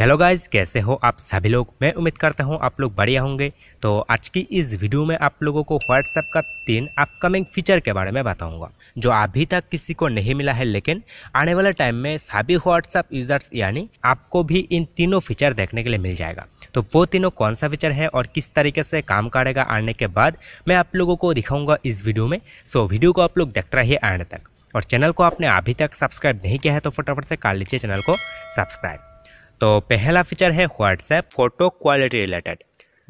hello guys कैसे हो आप सभी लोग मैं उम्मीद करता हूं आप लोग बढ़िया होंगे तो आज की इस वीडियो में आप लोगों को व्हाट्सएप का तीन अपकमिंग फीचर के बारे में बताऊंगा जो अभी तक किसी को नहीं मिला है लेकिन आने वाले टाइम में सभी व्हाट्सएप यूजर्स यानी आपको भी इन तीनों फीचर देखने के लिए मिल जाएगा तो वो तीनों कौन सा फीचर है और किस तरीके से काम करेगा आने के बाद मैं आप लोगों को दिखाऊँगा इस वीडियो में सो वीडियो को आप लोग देखते रहिए आने तक और चैनल को आपने अभी तक सब्सक्राइब नहीं किया है तो फटाफट से कर लीजिए चैनल को सब्सक्राइब तो पहला फीचर है व्हाट्सएप फ़ोटो क्वालिटी रिलेटेड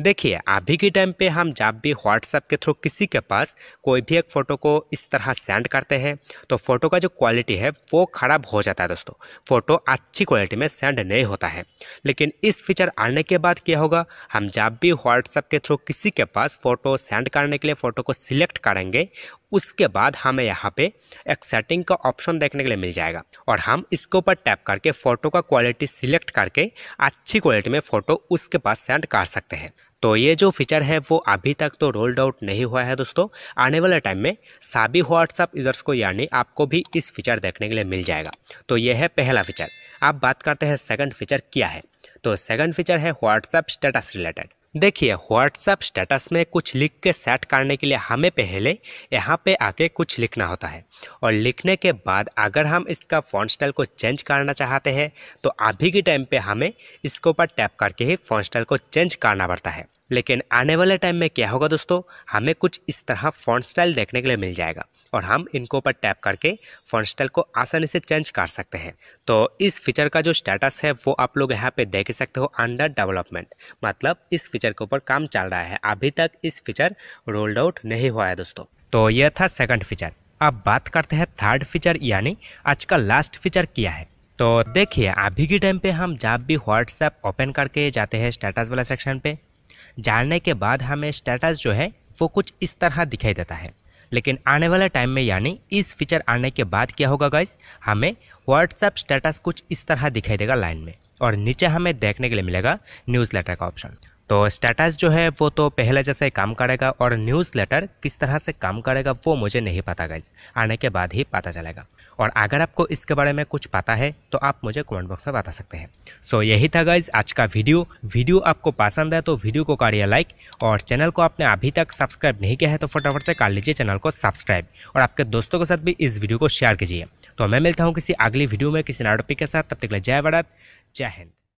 देखिए अभी के टाइम पे हम जब भी व्हाट्सएप के थ्रू किसी के पास कोई भी एक फ़ोटो को इस तरह सेंड करते हैं तो फ़ोटो का जो क्वालिटी है वो ख़राब हो जाता है दोस्तों फ़ोटो अच्छी क्वालिटी में सेंड नहीं होता है लेकिन इस फीचर आने के बाद क्या होगा हम जब भी व्हाट्सएप के थ्रू किसी के पास फ़ोटो सेंड करने के लिए फ़ोटो को सिलेक्ट करेंगे उसके बाद हमें यहाँ पे एक सेटिंग का ऑप्शन देखने के लिए मिल जाएगा और हम इसके ऊपर टैप करके फ़ोटो का क्वालिटी सिलेक्ट करके अच्छी क्वालिटी में फ़ोटो उसके पास सेंड कर सकते हैं तो ये जो फीचर है वो अभी तक तो रोल्ड आउट नहीं हुआ है दोस्तों आने वाले टाइम में सभी व्हाट्सअप यूज़र्स को यानी आपको भी इस फीचर देखने के लिए मिल जाएगा तो ये है पहला फीचर आप बात करते हैं सेकंड फीचर क्या है तो सेकंड फीचर है व्हाट्सएप स्टेटस रिलेटेड देखिए व्हाट्सएप स्टेटस में कुछ लिख के सेट करने के लिए हमें पहले यहाँ पे आके कुछ लिखना होता है और लिखने के बाद अगर हम इसका फॉन्ट स्टाइल को चेंज करना चाहते हैं तो अभी के टाइम पे हमें इसके ऊपर टैप करके ही फॉन्ट स्टाइल को चेंज करना पड़ता है लेकिन आने वाले टाइम में क्या होगा दोस्तों हमें कुछ इस तरह फ़ॉन्ट स्टाइल देखने के लिए मिल जाएगा और हम इनको पर टैप करके फ़ॉन्ट स्टाइल को आसानी से चेंज कर सकते हैं तो इस फीचर का जो स्टेटस है वो आप लोग यहाँ पे देख सकते हो अंडर डेवलपमेंट मतलब इस फीचर के ऊपर काम चल रहा है अभी तक इस फीचर रोल्ड आउट नहीं हुआ है दोस्तों तो यह था सेकेंड फीचर अब बात करते हैं थर्ड फीचर यानी आज का लास्ट फीचर क्या है तो देखिए अभी के टाइम पे हम जब भी व्हाट्सएप ओपन करके जाते हैं स्टेटस वाला सेक्शन पे जानने के बाद हमें स्टेटस जो है वो कुछ इस तरह दिखाई देता है लेकिन आने वाले टाइम में यानी इस फीचर आने के बाद क्या होगा गाइस हमें व्हाट्सएप स्टेटस कुछ इस तरह दिखाई देगा लाइन में और नीचे हमें देखने के लिए मिलेगा न्यूज़लेटर का ऑप्शन तो स्टेटस जो है वो तो पहले जैसे काम करेगा और न्यूज़ लेटर किस तरह से काम करेगा वो मुझे नहीं पता गाइज आने के बाद ही पता चलेगा और अगर आपको इसके बारे में कुछ पता है तो आप मुझे कमेंट बॉक्स में बता सकते हैं सो so, यही था गाइज आज का वीडियो वीडियो आपको पसंद है तो वीडियो को करिए लाइक और चैनल को आपने अभी तक सब्सक्राइब नहीं किया है तो फटाफट से कर लीजिए चैनल को सब्सक्राइब और आपके दोस्तों के साथ भी इस वीडियो को शेयर कीजिए तो मैं मिलता हूँ किसी अगली वीडियो में किसी नाटोपिक के साथ तब तक जय भारत जय हिंद